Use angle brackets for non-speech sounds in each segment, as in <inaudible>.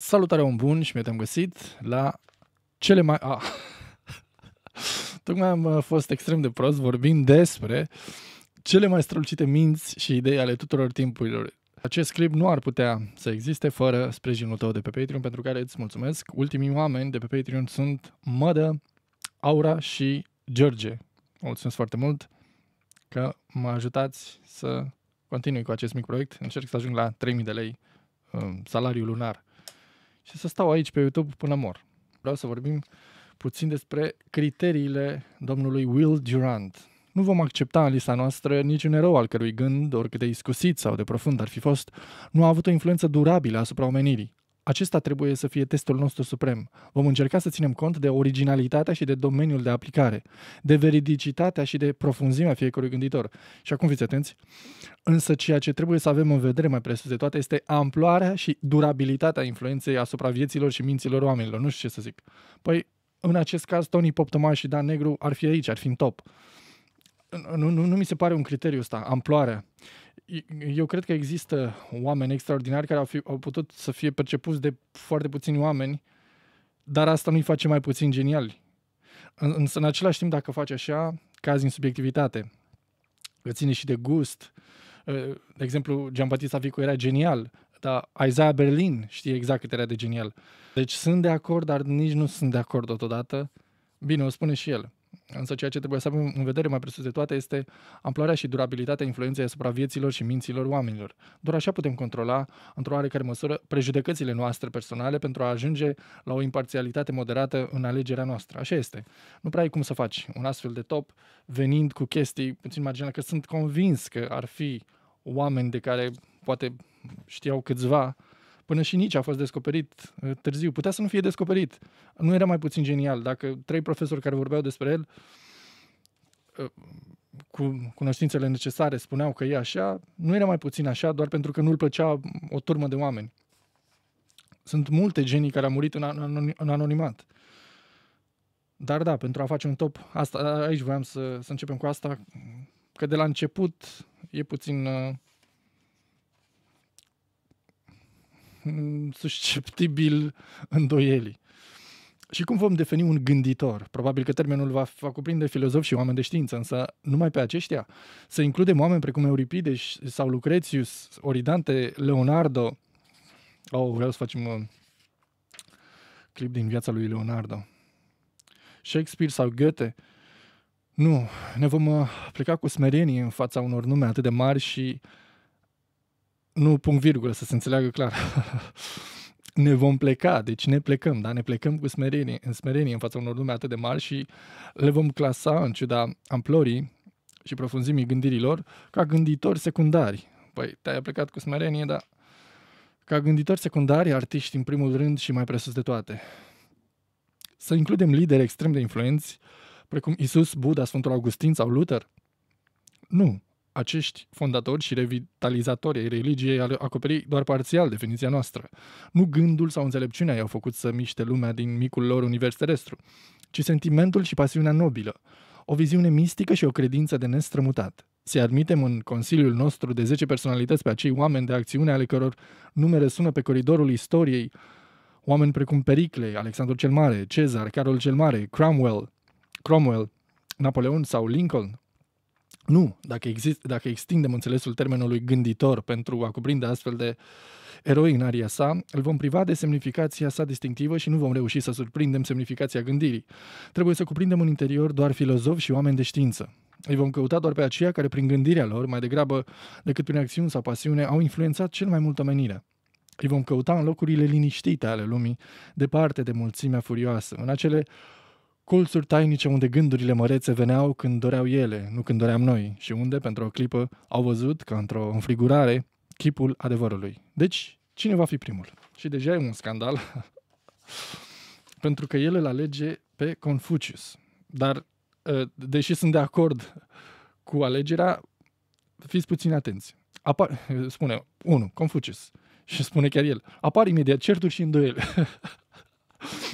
Salutare, un bun și mi am găsit la cele mai... Ah. <laughs> Tocmai am uh, fost extrem de prost vorbind despre cele mai strălucite minți și idei ale tuturor timpurilor. Acest clip nu ar putea să existe fără sprijinul tău de pe Patreon, pentru care îți mulțumesc. Ultimii oameni de pe Patreon sunt Mădă, Aura și George. Mulțumesc foarte mult că mă ajutați să continui cu acest mic proiect. Încerc să ajung la 3000 de lei um, salariu lunar și să stau aici pe YouTube până mor. Vreau să vorbim puțin despre criteriile domnului Will Durant. Nu vom accepta în lista noastră niciun erou al cărui gând, oricât de iscusit sau de profund ar fi fost, nu a avut o influență durabilă asupra omenirii. Acesta trebuie să fie testul nostru suprem. Vom încerca să ținem cont de originalitatea și de domeniul de aplicare, de veridicitatea și de profunzimea fiecărui gânditor. Și acum fiți atenți. Însă ceea ce trebuie să avem în vedere mai presus de toate este amploarea și durabilitatea influenței asupra vieților și minților oamenilor. Nu știu ce să zic. Păi, în acest caz, Tony Poptoma și Dan Negru ar fi aici, ar fi în top. Nu, nu, nu mi se pare un criteriu ăsta, amploarea eu cred că există oameni extraordinari care au, fi, au putut să fie percepuți de foarte puțini oameni, dar asta nu-i face mai puțin geniali. Însă, în același timp, dacă faci așa, cazi în subiectivitate, Că ține și de gust. Ă, de exemplu, Giambattista Vico era genial, dar Isaiah Berlin știe exact cât era de genial. Deci sunt de acord, dar nici nu sunt de acord totodată. Bine, o spune și el. Însă ceea ce trebuie să avem în vedere mai presus de toate este amploarea și durabilitatea influenței asupra vieților și minților oamenilor. Doar așa putem controla, într-o oarecare măsură, prejudecățile noastre personale pentru a ajunge la o imparțialitate moderată în alegerea noastră. Așa este. Nu prea ai cum să faci un astfel de top venind cu chestii puțin marginale, că sunt convins că ar fi oameni de care poate știau câțiva Până și nici a fost descoperit uh, târziu. Putea să nu fie descoperit. Nu era mai puțin genial. Dacă trei profesori care vorbeau despre el uh, cu cunoștințele necesare spuneau că e așa, nu era mai puțin așa doar pentru că nu-l plăcea o turmă de oameni. Sunt multe genii care au murit în, anon- în anonimat. Dar da, pentru a face un top, asta, aici voiam să, să începem cu asta, că de la început e puțin uh, Mm, susceptibil îndoielii. Și cum vom defini un gânditor? Probabil că termenul va, va cuprinde filozofi și oameni de știință, însă numai pe aceștia. Să includem oameni precum Euripide sau Lucrețius, Oridante, Leonardo. Oh, vreau să facem un uh, clip din viața lui Leonardo. Shakespeare sau Goethe. Nu, ne vom uh, pleca cu smerenie în fața unor nume atât de mari și uh, nu punct virgulă, să se înțeleagă clar. <laughs> ne vom pleca, deci ne plecăm, da? ne plecăm cu smerenie, în smerenie în fața unor lume atât de mari și le vom clasa, în ciuda amplorii și profunzimii gândirilor, ca gânditori secundari. Păi, te-ai plecat cu smerenie, dar ca gânditori secundari, artiști în primul rând și mai presus de toate. Să includem lideri extrem de influenți, precum Isus, Buddha, Sfântul Augustin sau Luther? Nu acești fondatori și revitalizatori ai religiei ar acoperi doar parțial definiția noastră. Nu gândul sau înțelepciunea i-au făcut să miște lumea din micul lor univers terestru, ci sentimentul și pasiunea nobilă, o viziune mistică și o credință de nestrămutat. Se admitem în consiliul nostru de 10 personalități pe acei oameni de acțiune ale căror nume sună pe coridorul istoriei, oameni precum Pericle, Alexandru cel Mare, Cezar, Carol cel Mare, Cromwell, Cromwell, Napoleon sau Lincoln, nu, dacă, exist, dacă extindem înțelesul termenului gânditor pentru a cuprinde astfel de eroi în aria sa, îl vom priva de semnificația sa distinctivă și nu vom reuși să surprindem semnificația gândirii. Trebuie să cuprindem în interior doar filozofi și oameni de știință. Îi vom căuta doar pe aceia care prin gândirea lor, mai degrabă decât prin acțiuni sau pasiune, au influențat cel mai mult omenirea. Îi vom căuta în locurile liniștite ale lumii, departe de mulțimea furioasă, în acele Colțuri tainice unde gândurile mărețe veneau când doreau ele, nu când doream noi, și unde, pentru o clipă, au văzut, ca într-o înfrigurare, chipul adevărului. Deci, cine va fi primul? Și deja e un scandal, <laughs> pentru că el îl alege pe Confucius. Dar, ă, deși sunt de acord cu alegerea, fiți puțin atenți. Apa- spune, unu, Confucius. Și spune chiar el. Apar imediat certuri și îndoieli. <laughs>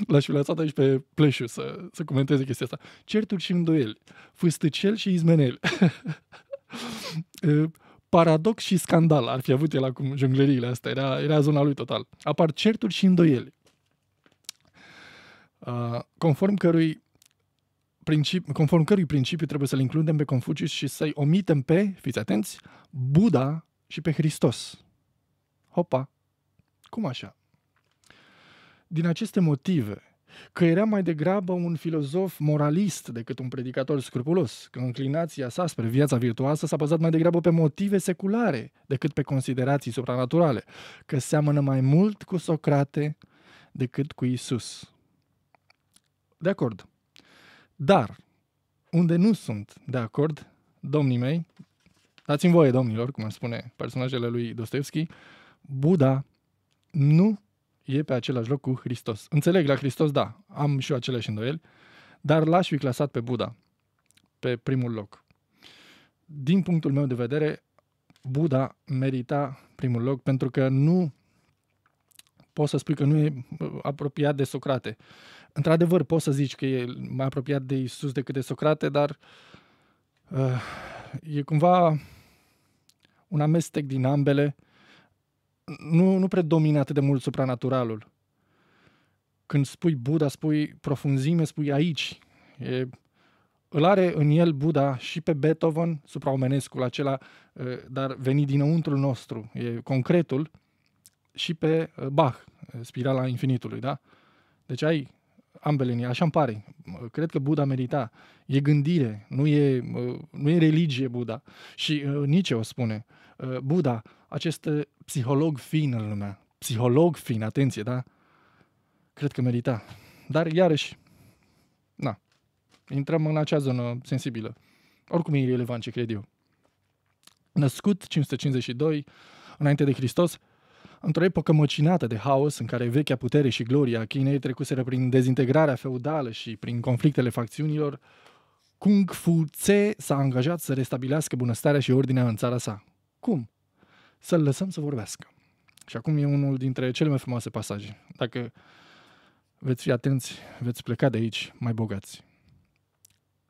L-aș fi lăsat aici pe Pleșu să, să comenteze chestia asta. Certuri și îndoieli, fâstăcel și izmenel. <laughs> Paradox și scandal ar fi avut el acum jungleriile astea, era, era zona lui total. Apar certuri și îndoieli, uh, conform cărui principi, conform cărui principiu trebuie să-l includem pe Confucius și să-i omitem pe, fiți atenți, Buddha și pe Hristos. Hopa! Cum așa? din aceste motive, că era mai degrabă un filozof moralist decât un predicator scrupulos, că înclinația sa spre viața virtuoasă s-a bazat mai degrabă pe motive seculare decât pe considerații supranaturale, că seamănă mai mult cu Socrate decât cu Isus. De acord. Dar, unde nu sunt de acord, domnii mei, dați-mi voie, domnilor, cum ar spune personajele lui Dostoevski, Buddha nu e pe același loc cu Hristos. Înțeleg, la Hristos, da, am și eu aceleași îndoieli, dar l-aș fi clasat pe Buddha, pe primul loc. Din punctul meu de vedere, Buddha merita primul loc pentru că nu poți să spui că nu e uh, apropiat de Socrate. Într-adevăr, poți să zici că e mai apropiat de Isus decât de Socrate, dar uh, e cumva un amestec din ambele nu, nu predomină atât de mult supranaturalul. Când spui Buddha, spui profunzime, spui aici. E, îl are în el Buddha și pe Beethoven, supraomenescul acela, dar venit dinăuntrul nostru, e concretul, și pe Bach, spirala infinitului, da? Deci ai ambele în așa îmi pare. Cred că Buddha merita. E gândire, nu e, nu e religie Buddha. Și nici o spune. Buddha acest eh, psiholog fin în lumea. Psiholog fin, atenție, da? Cred că merita. Dar, iarăși, na, intrăm în acea zonă sensibilă. Oricum e irrelevant ce cred eu. Născut 552 înainte de Hristos, într-o epocă măcinată de haos în care vechea putere și gloria a Chinei trecuseră prin dezintegrarea feudală și prin conflictele facțiunilor, Kung Fu Tse s-a angajat să restabilească bunăstarea și ordinea în țara sa. Cum? să-l lăsăm să vorbească. Și acum e unul dintre cele mai frumoase pasaje. Dacă veți fi atenți, veți pleca de aici mai bogați.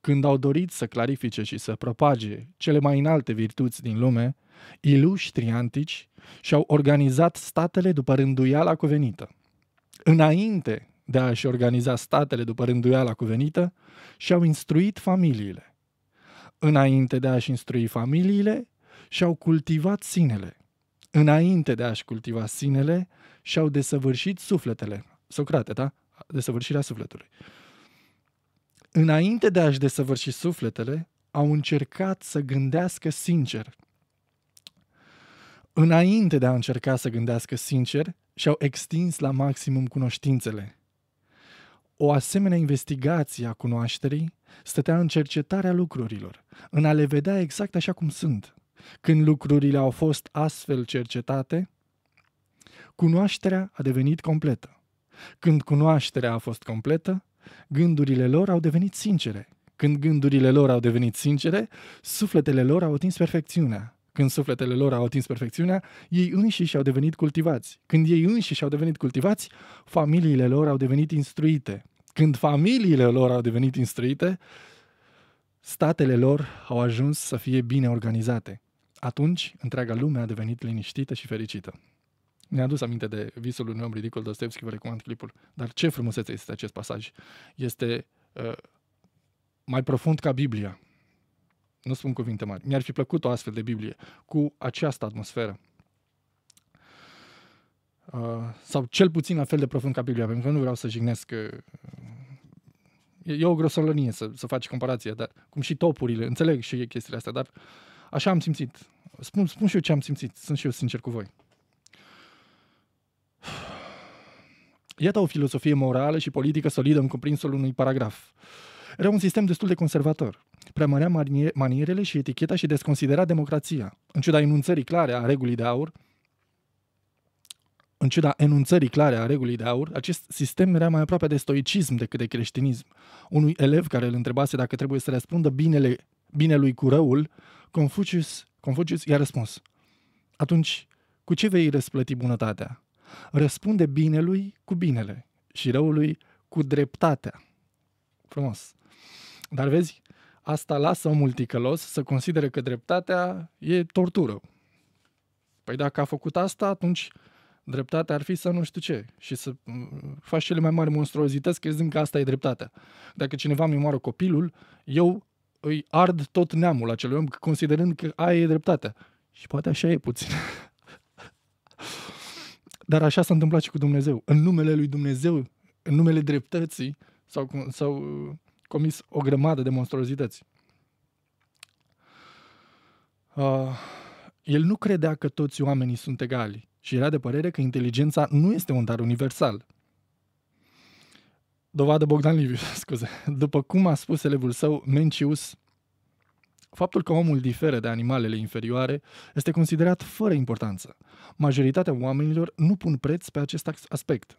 Când au dorit să clarifice și să propage cele mai înalte virtuți din lume, iluștri antici și-au organizat statele după rânduiala cuvenită. Înainte de a-și organiza statele după rânduiala cuvenită, și-au instruit familiile. Înainte de a-și instrui familiile, și-au cultivat sinele înainte de a-și cultiva sinele și-au desăvârșit sufletele. Socrate, da? Desăvârșirea sufletului. Înainte de a-și desăvârși sufletele, au încercat să gândească sincer. Înainte de a încerca să gândească sincer, și-au extins la maximum cunoștințele. O asemenea investigație a cunoașterii stătea în cercetarea lucrurilor, în a le vedea exact așa cum sunt, când lucrurile au fost astfel cercetate, cunoașterea a devenit completă. Când cunoașterea a fost completă, gândurile lor au devenit sincere. Când gândurile lor au devenit sincere, sufletele lor au atins perfecțiunea. Când sufletele lor au atins perfecțiunea, ei înșiși au devenit cultivați. Când ei înșiși au devenit cultivați, familiile lor au devenit instruite. Când familiile lor au devenit instruite, statele lor au ajuns să fie bine organizate. Atunci, întreaga lume a devenit liniștită și fericită. Ne-a dus aminte de visul unui om ridicol Dostoevski, vă recomand clipul. Dar ce frumusețe este acest pasaj. Este uh, mai profund ca Biblia. Nu spun cuvinte mari. Mi-ar fi plăcut o astfel de Biblie cu această atmosferă. Uh, sau cel puțin la fel de profund ca Biblia, pentru că nu vreau să jignesc uh, e, e o grosolănie să, să faci comparație, dar cum și topurile, înțeleg și chestiile astea, dar uh, Așa am simțit. Spun, spun și eu ce am simțit. Sunt și eu sincer cu voi. Iată o filosofie morală și politică solidă în cuprinsul unui paragraf. Era un sistem destul de conservator. Preamărea manierele și eticheta și desconsidera democrația. În ciuda enunțării clare a regulii de aur, în ciuda enunțării clare a regulii de aur, acest sistem era mai aproape de stoicism decât de creștinism. Unui elev care îl întrebase dacă trebuie să răspundă binele, binelui cu răul, Confucius, Confucius i-a răspuns, atunci, cu ce vei răsplăti bunătatea? Răspunde binelui cu binele și răului cu dreptatea. Frumos. Dar vezi, asta lasă omul ticălos să considere că dreptatea e tortură. Păi dacă a făcut asta, atunci dreptatea ar fi să nu știu ce și să mm, faci cele mai mari monstruozități crezând că asta e dreptatea. Dacă cineva mi moară copilul, eu îi ard tot neamul acelui om, considerând că aia e dreptatea. Și poate așa e puțin. <laughs> Dar așa s-a întâmplat și cu Dumnezeu. În numele lui Dumnezeu, în numele dreptății, s-au, s-au uh, comis o grămadă de monstruozități. Uh, el nu credea că toți oamenii sunt egali și era de părere că inteligența nu este un dar universal. Dovadă Bogdan Liviu, <laughs> scuze. După cum a spus elevul său, Mencius, faptul că omul diferă de animalele inferioare este considerat fără importanță. Majoritatea oamenilor nu pun preț pe acest aspect.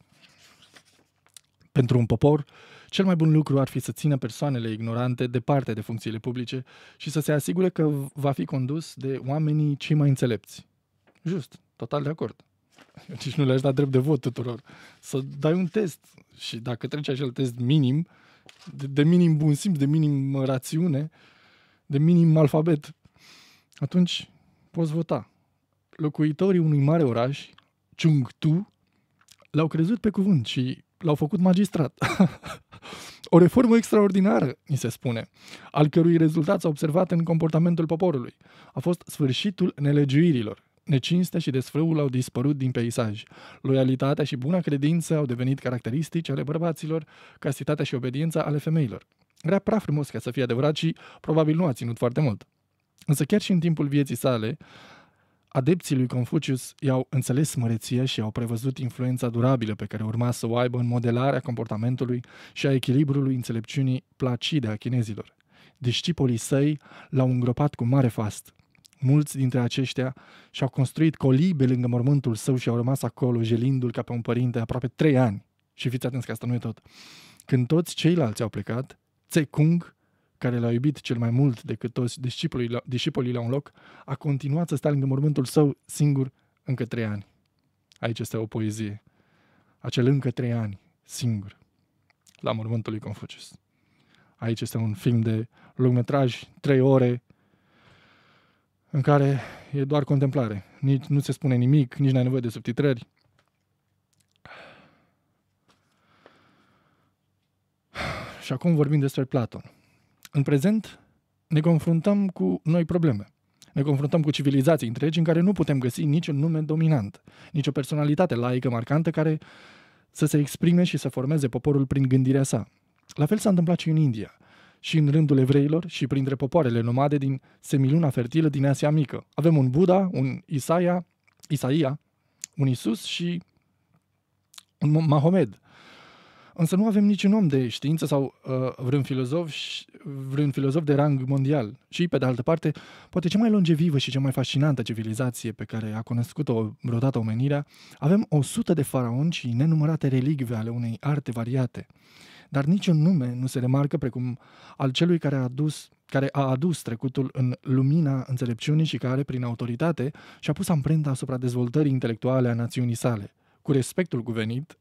Pentru un popor, cel mai bun lucru ar fi să țină persoanele ignorante departe de funcțiile publice și să se asigure că va fi condus de oamenii cei mai înțelepți. Just, total de acord. <laughs> Deci nu le-aș da drept de vot tuturor. Să dai un test și dacă treci acel test minim, de, de minim bun simț, de minim rațiune, de minim alfabet, atunci poți vota. Locuitorii unui mare oraș, Chungtu, l-au crezut pe cuvânt și l-au făcut magistrat. <laughs> o reformă extraordinară, ni se spune, al cărui rezultat s-a observat în comportamentul poporului. A fost sfârșitul nelegiuirilor necinstea și desfrâul au dispărut din peisaj. Loialitatea și buna credință au devenit caracteristici ale bărbaților, castitatea și obediența ale femeilor. Era prea frumos ca să fie adevărat și probabil nu a ținut foarte mult. Însă chiar și în timpul vieții sale, adepții lui Confucius i-au înțeles măreția și au prevăzut influența durabilă pe care urma să o aibă în modelarea comportamentului și a echilibrului înțelepciunii placide a chinezilor. Discipolii săi l-au îngropat cu mare fast – Mulți dintre aceștia și-au construit colibe lângă mormântul său și au rămas acolo, jelindu-l ca pe un părinte aproape trei ani. Și fiți atenți că asta nu e tot. Când toți ceilalți au plecat, Kung, care l-a iubit cel mai mult decât toți discipolii la, discipolii la un loc, a continuat să stea lângă mormântul său singur încă trei ani. Aici este o poezie. Acel încă trei ani, singur, la mormântul lui Confucius. Aici este un film de lungmetraj, trei ore, în care e doar contemplare. Nici nu se spune nimic, nici n-ai nevoie de subtitrări. Și acum vorbim despre Platon. În prezent ne confruntăm cu noi probleme. Ne confruntăm cu civilizații întregi în care nu putem găsi niciun nume dominant, nicio personalitate laică marcantă care să se exprime și să formeze poporul prin gândirea sa. La fel s-a întâmplat și în India – și în rândul evreilor și printre popoarele nomade din semiluna fertilă din Asia Mică. Avem un Buddha, un Isaia, Isaia un Isus și un Mahomed. Însă nu avem niciun om de știință sau uh, vreun, filozof, vreun filozof de rang mondial. Și, pe de altă parte, poate cea mai longevivă și cea mai fascinantă civilizație pe care a cunoscut-o vreodată omenirea, avem o sută de faraoni și nenumărate relicve ale unei arte variate dar niciun nume nu se remarcă precum al celui care a adus care a adus trecutul în lumina înțelepciunii și care, prin autoritate, și-a pus amprenta asupra dezvoltării intelectuale a națiunii sale. Cu respectul cuvenit,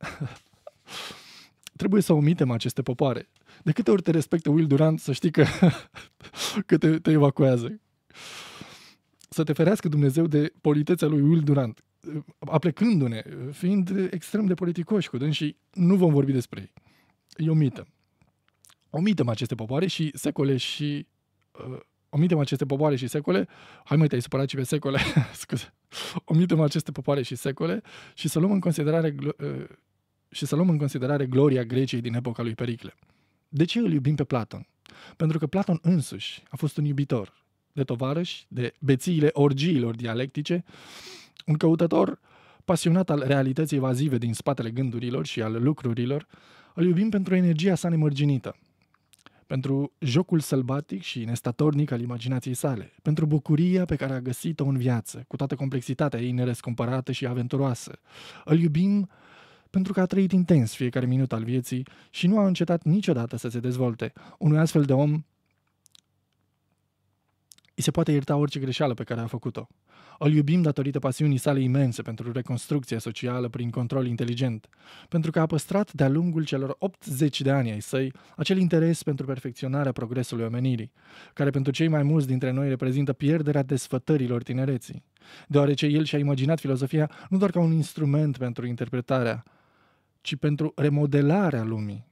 <laughs> trebuie să omitem aceste popoare. De câte ori te respectă Will Durant, să știi că, <laughs> că te, te evacuează. Să te ferească Dumnezeu de politețea lui Will Durant, aplecându-ne, fiind extrem de politicoși cu dâns și nu vom vorbi despre ei îi omită. Omitem aceste popoare și secole și... Uh, omitem aceste popoare și secole. Hai mai te-ai supărat și pe secole. <laughs> Scuze. Omitem aceste popoare și secole și să luăm în considerare uh, și să luăm în considerare gloria Greciei din epoca lui Pericle. De ce îl iubim pe Platon? Pentru că Platon însuși a fost un iubitor de tovarăși, de bețiile orgiilor dialectice, un căutător pasionat al realității evazive din spatele gândurilor și al lucrurilor, îl iubim pentru energia sa nemărginită, pentru jocul sălbatic și nestatornic al imaginației sale, pentru bucuria pe care a găsit-o în viață, cu toată complexitatea ei nerescumpărată și aventuroasă. Îl iubim pentru că a trăit intens fiecare minut al vieții și nu a încetat niciodată să se dezvolte. Unui astfel de om îi se poate ierta orice greșeală pe care a făcut-o. Îl iubim datorită pasiunii sale imense pentru reconstrucția socială prin control inteligent, pentru că a păstrat de-a lungul celor 80 de ani ai săi acel interes pentru perfecționarea progresului omenirii, care pentru cei mai mulți dintre noi reprezintă pierderea desfătărilor tinereții, deoarece el și-a imaginat filozofia nu doar ca un instrument pentru interpretarea, ci pentru remodelarea lumii,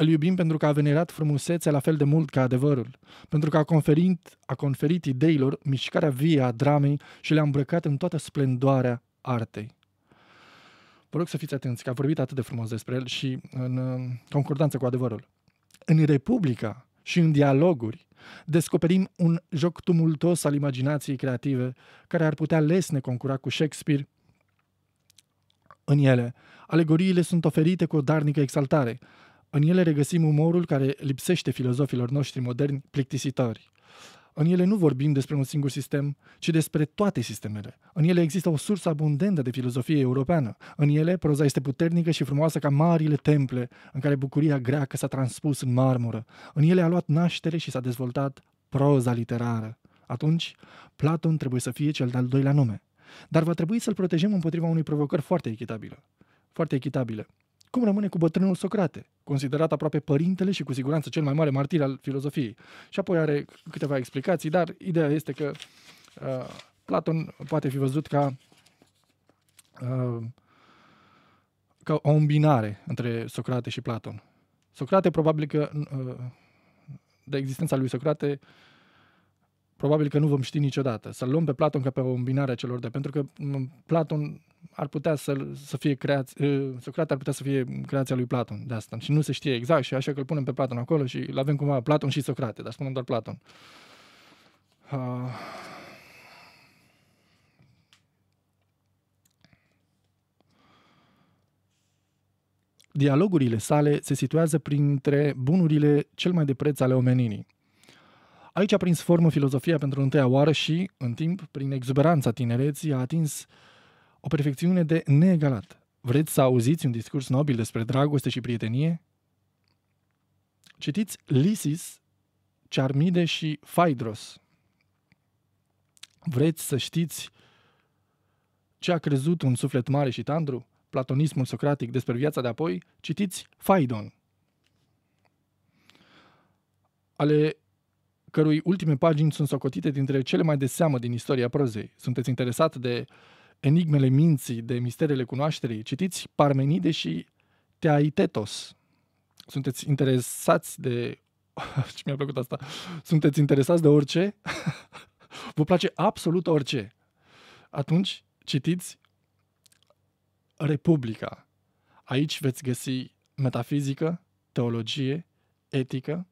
îl iubim pentru că a venerat frumusețea la fel de mult ca adevărul, pentru că a conferit, a conferit ideilor mișcarea vie a dramei și le-a îmbrăcat în toată splendoarea artei. Vă rog să fiți atenți, că a vorbit atât de frumos despre el și în uh, concordanță cu adevărul. În Republica și în dialoguri descoperim un joc tumultos al imaginației creative care ar putea lesne concura cu Shakespeare în ele. Alegoriile sunt oferite cu o darnică exaltare, în ele regăsim umorul care lipsește filozofilor noștri moderni plictisitori. În ele nu vorbim despre un singur sistem, ci despre toate sistemele. În ele există o sursă abundentă de filozofie europeană. În ele proza este puternică și frumoasă ca marile temple în care bucuria greacă s-a transpus în marmură. În ele a luat naștere și s-a dezvoltat proza literară. Atunci, Platon trebuie să fie cel de-al doilea nume. Dar va trebui să-l protejăm împotriva unei provocări foarte echitabile. Foarte echitabile. Cum rămâne cu bătrânul Socrate, considerat aproape părintele și cu siguranță cel mai mare martir al filozofiei? Și apoi are câteva explicații, dar ideea este că uh, Platon poate fi văzut ca uh, ca o îmbinare între Socrate și Platon. Socrate probabil că uh, de existența lui Socrate probabil că nu vom ști niciodată. Să-l luăm pe Platon ca pe o îmbinare a celor de, pentru că Platon ar putea să, să fie creați, uh, Socrate ar putea să fie creația lui Platon de asta și nu se știe exact și așa că îl punem pe Platon acolo și îl avem cumva Platon și Socrate, dar spunem doar Platon. Uh... Dialogurile sale se situează printre bunurile cel mai de preț ale omenirii. Aici a prins formă filozofia pentru întâia oară și, în timp, prin exuberanța tinereții, a atins uh, o perfecțiune de neegalat. Vreți să auziți un discurs nobil despre dragoste și prietenie? Citiți Lysis, Charmide și Phaedros. Vreți să știți ce a crezut un suflet mare și tandru? Platonismul socratic despre viața de apoi? Citiți Phaidon. Ale cărui ultime pagini sunt socotite dintre cele mai de seamă din istoria prozei. Sunteți interesat de uh, Enigmele minții de Misterele cunoașterii, citiți Parmenide și Teaitetos. Sunteți interesați de... <laughs> Ce mi-a plăcut asta? Sunteți interesați de orice? <laughs> Vă place absolut orice. Atunci citiți Republica. Aici veți găsi metafizică, teologie, etică,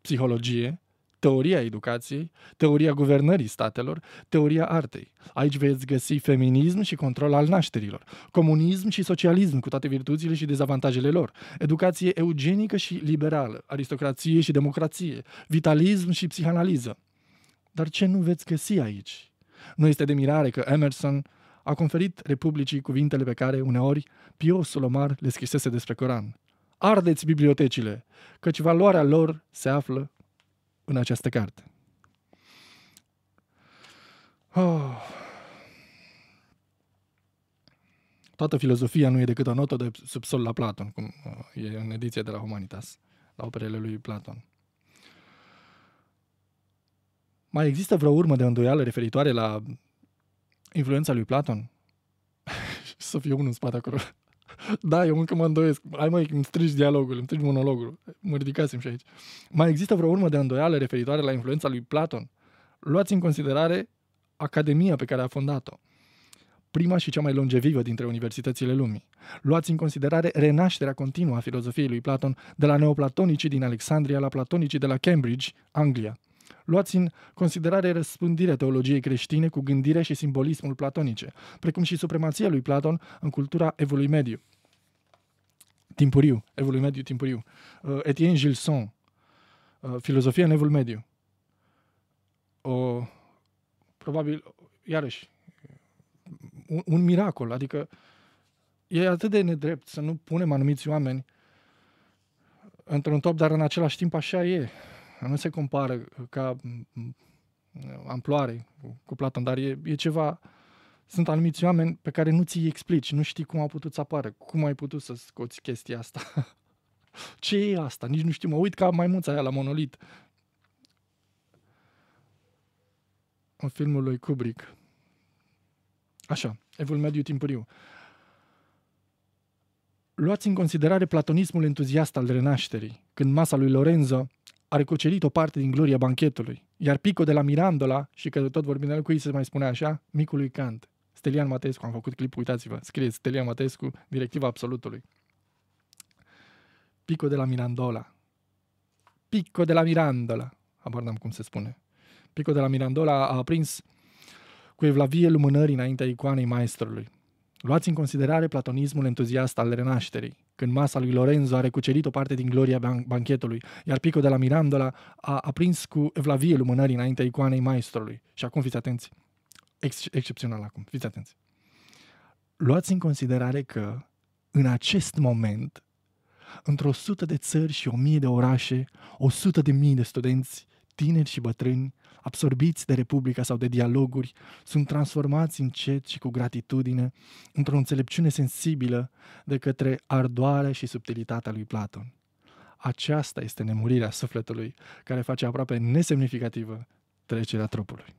psihologie, teoria educației, teoria guvernării statelor, teoria artei. Aici veți găsi feminism și control al nașterilor, comunism și socialism cu toate virtuțile și dezavantajele lor, educație eugenică și liberală, aristocrație și democrație, vitalism și psihanaliză. Dar ce nu veți găsi aici? Nu este de mirare că Emerson a conferit Republicii cuvintele pe care, uneori, Piosul Omar le scrisese despre Coran. Ardeți bibliotecile, căci valoarea lor se află în această carte. Oh. Toată filozofia nu e decât o notă de subsol la Platon, cum uh, e în ediție de la Humanitas, la operele lui Platon. Mai există vreo urmă de îndoială referitoare la influența lui Platon? <laughs> să fie unul în spate acolo. Da, eu încă mă îndoiesc. Hai mai îmi strigi dialogul, îmi strigi monologul. Mă ridicasem și aici. Mai există vreo urmă de îndoială referitoare la influența lui Platon? Luați în considerare academia pe care a fondat-o prima și cea mai longevivă dintre universitățile lumii. Luați în considerare renașterea continuă a filozofiei lui Platon de la neoplatonicii din Alexandria la platonicii de la Cambridge, Anglia. Luați în considerare răspândirea teologiei creștine cu gândire și simbolismul platonice, precum și supremația lui Platon în cultura evului mediu timpuriu, evului mediu timpuriu. Uh, Etienne Gilson, uh, filozofia în evul mediu. O, probabil, iarăși, un, un miracol, adică e atât de nedrept să nu punem anumiți oameni într-un top, dar în același timp așa e. Nu se compară ca amploare cu Platon, dar e, e ceva sunt anumiți oameni pe care nu ți-i explici, nu știi cum a putut să apară, cum ai putut să scoți chestia asta. <laughs> Ce e asta? Nici nu știu, mă uit ca maimuța aia la monolit. În filmul lui Kubrick. Așa, Evul Mediu Timpuriu. Luați în considerare platonismul entuziast al renașterii, când masa lui Lorenzo a recucerit o parte din gloria banchetului, iar Pico de la Mirandola, și că tot vorbim de el, cu ei se mai spune așa, micului Kant, Stelian Mateescu, am făcut clip, uitați-vă, scrieți Stelian Mateescu, directiva absolutului. Pico de la Mirandola. Pico de la Mirandola. Habar n-am cum se spune. Pico de la Mirandola a aprins cu evlavie lumânării înaintea icoanei maestrului. Luați în considerare platonismul entuziast al renașterii, când masa lui Lorenzo a recucerit o parte din gloria ban- banchetului, iar Pico de la Mirandola a aprins cu evlavie lumânării înaintea icoanei maestrului. Și acum fiți atenți ex- excepțional acum. Fiți atenți. Luați în considerare că în acest moment, într-o sută de țări și o mie de orașe, o sută de mii de studenți, tineri și bătrâni, absorbiți de Republica sau de dialoguri, sunt transformați încet și cu gratitudine într-o înțelepciune sensibilă de către ardoarea și subtilitatea lui Platon. Aceasta este nemurirea sufletului, care face aproape nesemnificativă trecerea trupului.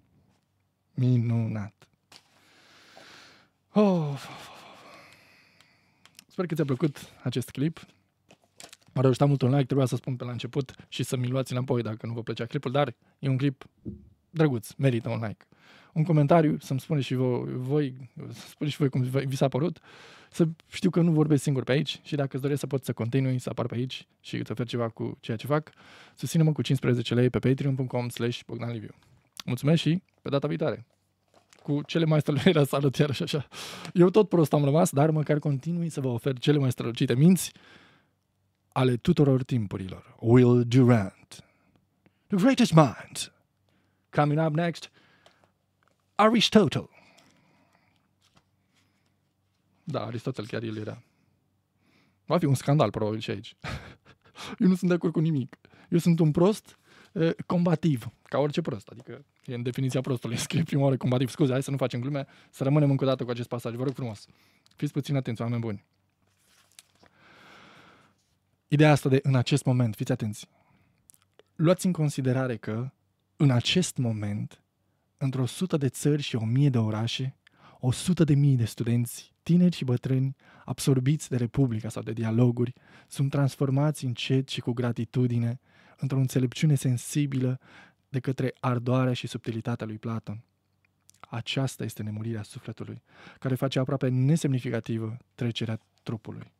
Minunat! Oh. Sper că ți-a plăcut acest clip. M-a reușit mult un like, trebuia să spun pe la început și să-mi luați înapoi dacă nu vă plăcea clipul, dar e un clip drăguț, merită un like. Un comentariu, să-mi spuneți și voi, voi, spuneți și voi cum vi s-a părut, să știu că nu vorbesc singur pe aici și dacă îți doresc să pot să continui, să apar pe aici și să fac ceva cu ceea ce fac, susține-mă cu 15 lei pe patreon.com slash Mulțumesc și pe data viitoare cu cele mai strălucite la salut, și așa. Eu tot prost am rămas, dar măcar continui să vă ofer cele mai strălucite minți ale tuturor timpurilor. Will Durant. The greatest minds. Coming up next, Aristotle. Da, Aristotel chiar el era. Va fi un scandal probabil și aici. <laughs> Eu nu sunt de acord cu nimic. Eu sunt un prost combativ, ca orice prost, adică e în definiția prostului, <laughs> scrie prima oară combativ, scuze, hai să nu facem glume, să rămânem încă o dată cu acest pasaj, vă rog frumos. Fiți puțin atenți, oameni buni. Ideea asta de în acest moment, fiți atenți. Luați în considerare că în acest moment, într-o sută de țări și o mie de orașe, o sută de mii de studenți, tineri și bătrâni, absorbiți de Republica sau de dialoguri, sunt transformați încet și cu gratitudine într-o înțelepciune sensibilă de către ardoarea și subtilitatea lui Platon. Aceasta este nemurirea sufletului, care face aproape nesemnificativă trecerea trupului.